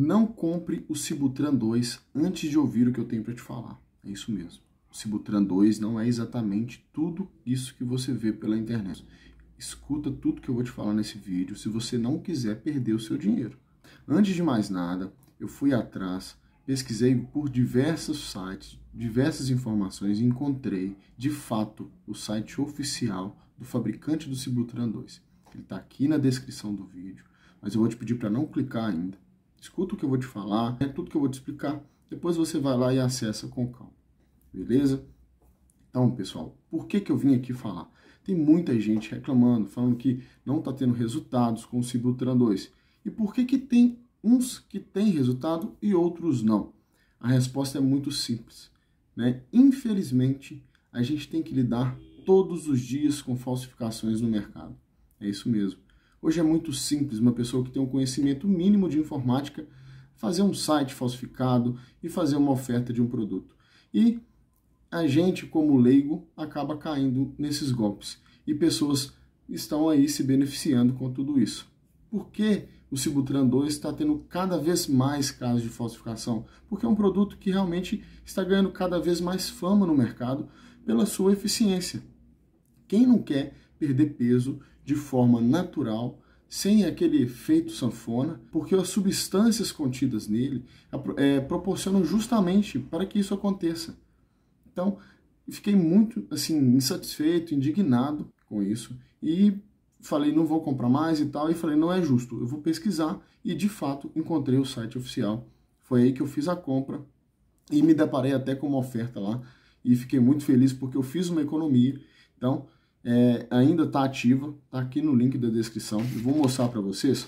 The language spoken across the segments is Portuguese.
Não compre o Cibutran 2 antes de ouvir o que eu tenho para te falar. É isso mesmo. O Cibutran 2 não é exatamente tudo isso que você vê pela internet. Escuta tudo que eu vou te falar nesse vídeo se você não quiser perder o seu dinheiro. Antes de mais nada, eu fui atrás, pesquisei por diversos sites, diversas informações e encontrei, de fato, o site oficial do fabricante do Cibutran 2. Ele está aqui na descrição do vídeo, mas eu vou te pedir para não clicar ainda Escuta o que eu vou te falar, é tudo que eu vou te explicar. Depois você vai lá e acessa com calma. Beleza? Então, pessoal, por que, que eu vim aqui falar? Tem muita gente reclamando, falando que não está tendo resultados com o Sibutran 2. E por que, que tem uns que têm resultado e outros não? A resposta é muito simples. Né? Infelizmente, a gente tem que lidar todos os dias com falsificações no mercado. É isso mesmo. Hoje é muito simples uma pessoa que tem um conhecimento mínimo de informática fazer um site falsificado e fazer uma oferta de um produto. E a gente, como leigo, acaba caindo nesses golpes. E pessoas estão aí se beneficiando com tudo isso. Por que o Cibutran 2 está tendo cada vez mais casos de falsificação? Porque é um produto que realmente está ganhando cada vez mais fama no mercado pela sua eficiência. Quem não quer perder peso de forma natural, sem aquele efeito sanfona, porque as substâncias contidas nele é, proporcionam justamente para que isso aconteça. Então, fiquei muito assim insatisfeito, indignado com isso e falei não vou comprar mais e tal e falei não é justo, eu vou pesquisar e de fato encontrei o site oficial. Foi aí que eu fiz a compra e me deparei até com uma oferta lá e fiquei muito feliz porque eu fiz uma economia. Então, é, ainda está ativa, está aqui no link da descrição. Eu vou mostrar para vocês.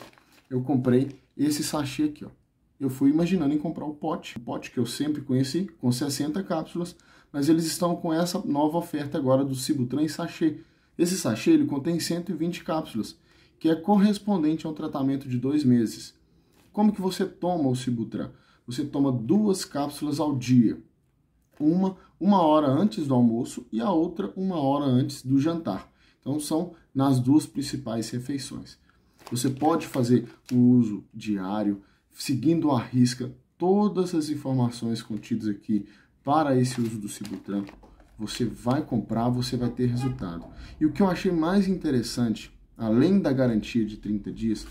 Eu comprei esse sachê aqui, ó. Eu fui imaginando em comprar o pote, o pote que eu sempre conheci, com 60 cápsulas, mas eles estão com essa nova oferta agora do Cibutran em sachê. Esse sachê ele contém 120 cápsulas, que é correspondente a um tratamento de dois meses. Como que você toma o Cibutran? Você toma duas cápsulas ao dia uma uma hora antes do almoço e a outra uma hora antes do jantar. Então são nas duas principais refeições. Você pode fazer o uso diário, seguindo à risca todas as informações contidas aqui para esse uso do Cibutran Você vai comprar, você vai ter resultado. E o que eu achei mais interessante, além da garantia de 30 dias,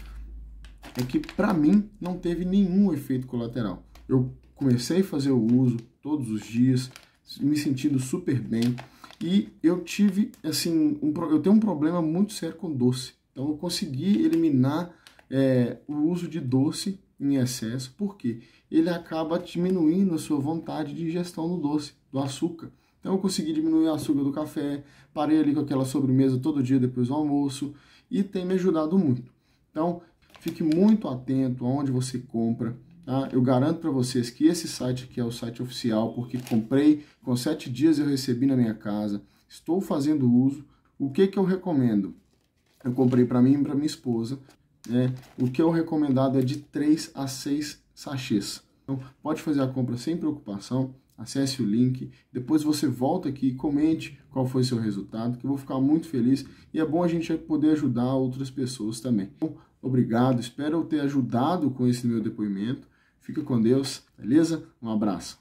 é que para mim não teve nenhum efeito colateral. Eu comecei a fazer o uso todos os dias, me sentindo super bem. E eu tive, assim, um, eu tenho um problema muito sério com doce. Então eu consegui eliminar é, o uso de doce em excesso, porque ele acaba diminuindo a sua vontade de ingestão do doce, do açúcar. Então eu consegui diminuir o açúcar do café, parei ali com aquela sobremesa todo dia depois do almoço e tem me ajudado muito. Então fique muito atento aonde você compra, Tá? Eu garanto para vocês que esse site aqui é o site oficial, porque comprei, com sete dias eu recebi na minha casa, estou fazendo uso. O que, que eu recomendo? Eu comprei para mim e para minha esposa. Né? O que é o recomendado é de 3 a 6 sachês. Então, pode fazer a compra sem preocupação, acesse o link, depois você volta aqui e comente qual foi seu resultado, que eu vou ficar muito feliz e é bom a gente poder ajudar outras pessoas também. Então, obrigado, espero eu ter ajudado com esse meu depoimento. Fica com Deus, beleza? Um abraço.